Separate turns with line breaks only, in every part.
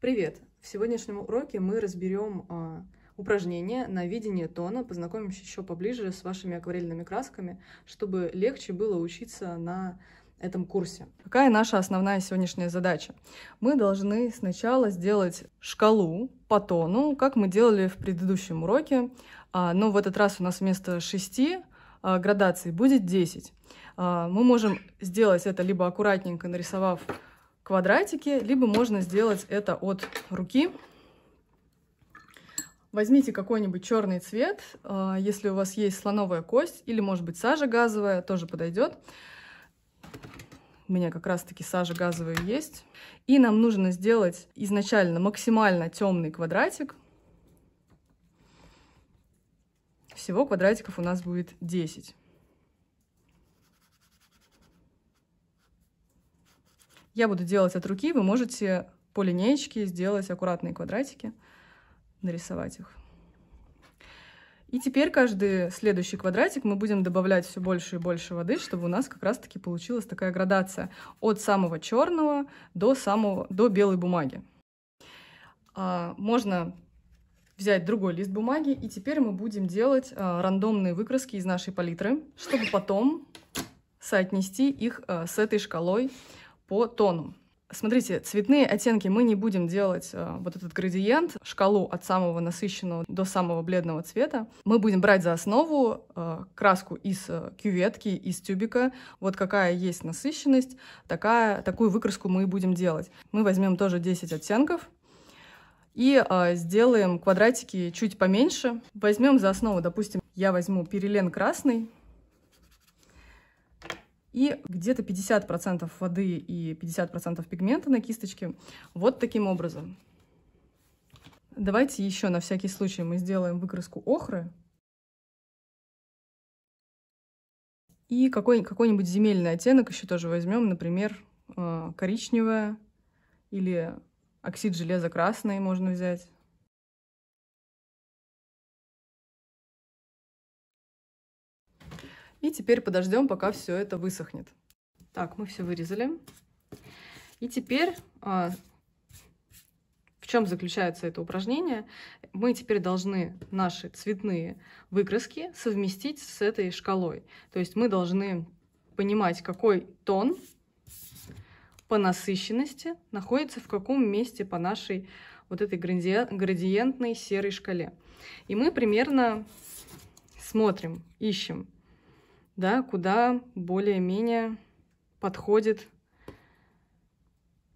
Привет! В сегодняшнем уроке мы разберем э, а, упражнение на видение тона, познакомимся еще поближе с вашими акварельными красками, чтобы легче было учиться на этом курсе. Какая наша основная сегодняшняя задача? Мы должны сначала сделать шкалу по тону, как мы делали в предыдущем уроке, э, но в этот раз у нас вместо 6 э, а, градаций будет 10. Мы можем сделать это либо аккуратненько нарисовав квадратики, либо можно сделать это от руки. Возьмите какой-нибудь черный цвет, а, если у вас есть слоновая кость или, может быть, сажа газовая, тоже подойдет. У меня как раз-таки сажа газовая есть. И нам нужно сделать изначально максимально темный квадратик. Всего квадратиков у нас будет 10. Я буду делать от руки, вы можете по линеечке сделать аккуратные квадратики, нарисовать их. И теперь каждый следующий квадратик мы будем добавлять все больше и больше воды, чтобы у нас как раз-таки получилась такая градация от самого черного до, самого, до белой бумаги. А, можно взять другой лист бумаги, и теперь мы будем делать а, рандомные выкраски из нашей палитры, чтобы потом соотнести их а, с этой шкалой по тону. Смотрите, цветные оттенки мы не будем делать э, вот этот градиент, шкалу от самого насыщенного до самого бледного цвета. Мы будем брать за основу э, краску из э, кюветки, из тюбика. Вот какая есть насыщенность, такая, такую выкраску мы и будем делать. Мы возьмем тоже 10 оттенков и э, сделаем квадратики чуть поменьше. Возьмем за основу, допустим, я возьму перелен красный, и где-то 50% воды и 50% пигмента на кисточке вот таким образом. Давайте еще на всякий случай мы сделаем выкраску охры. И какой-нибудь какой земельный оттенок еще тоже возьмем, например, э, коричневая или оксид железа красный можно взять. И теперь подождем, пока все это высохнет. Так, мы все вырезали. И теперь а, в чем заключается это упражнение? Мы теперь должны наши цветные выкраски совместить с этой шкалой. То есть мы должны понимать, какой тон по насыщенности находится в каком месте по нашей вот этой градиентной серой шкале. И мы примерно смотрим, ищем, да, куда более-менее подходит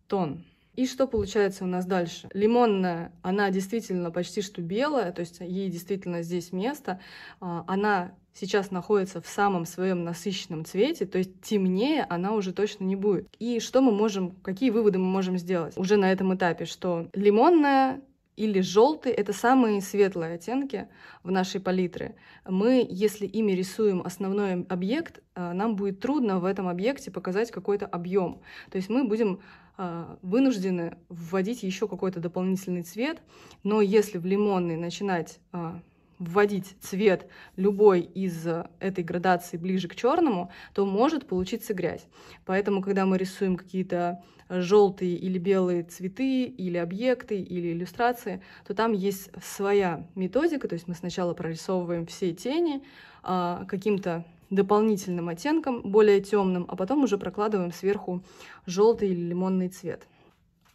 тон. И что получается у нас дальше? Лимонная, она действительно почти что белая, то есть ей действительно здесь место. А, она сейчас находится в самом своем насыщенном цвете, то есть темнее она уже точно не будет. И что мы можем, какие выводы мы можем сделать уже на этом этапе, что лимонная или желтый — это самые светлые оттенки в нашей палитре. Мы, если ими рисуем основной объект, э, нам будет трудно в этом объекте показать какой-то объем. То есть мы будем э, вынуждены вводить еще какой-то дополнительный цвет, но если в лимонный начинать э, вводить цвет любой из э, этой градации ближе к черному, то может получиться грязь. Поэтому, когда мы рисуем какие-то э, желтые или белые цветы, или объекты, или иллюстрации, то там есть своя методика, то есть мы сначала прорисовываем все тени а, каким-то дополнительным оттенком, более темным, а потом уже прокладываем сверху желтый или лимонный цвет.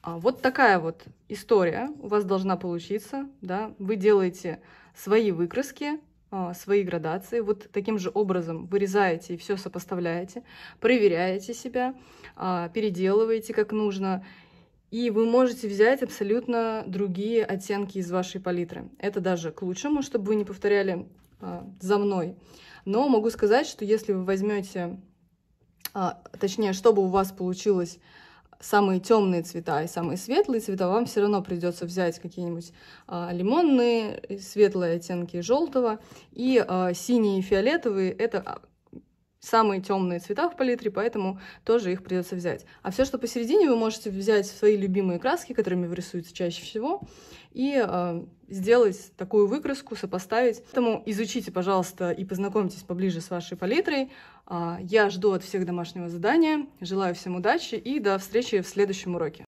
А, вот такая вот история у вас должна получиться, да, вы делаете свои выкраски, а, свои градации, вот таким же образом вырезаете и все сопоставляете, проверяете себя, а, переделываете как нужно, и вы можете взять абсолютно другие оттенки из вашей палитры. Это даже к лучшему, чтобы вы не повторяли за мной. Но могу сказать, что если вы возьмете, точнее, чтобы у вас получилось самые темные цвета и самые светлые цвета вам все равно придется взять какие-нибудь а, лимонные, э, светлые оттенки желтого и а, синие и фиолетовые. Это а, самые темные цвета в палитре, поэтому тоже их придется взять. А все, что посередине, вы можете взять свои любимые краски, которыми вы рисуете чаще всего, и э, сделать такую выкраску, сопоставить. Поэтому изучите, пожалуйста, и познакомьтесь поближе с вашей палитрой. Э, я жду от всех домашнего задания, желаю всем удачи и до встречи в следующем уроке.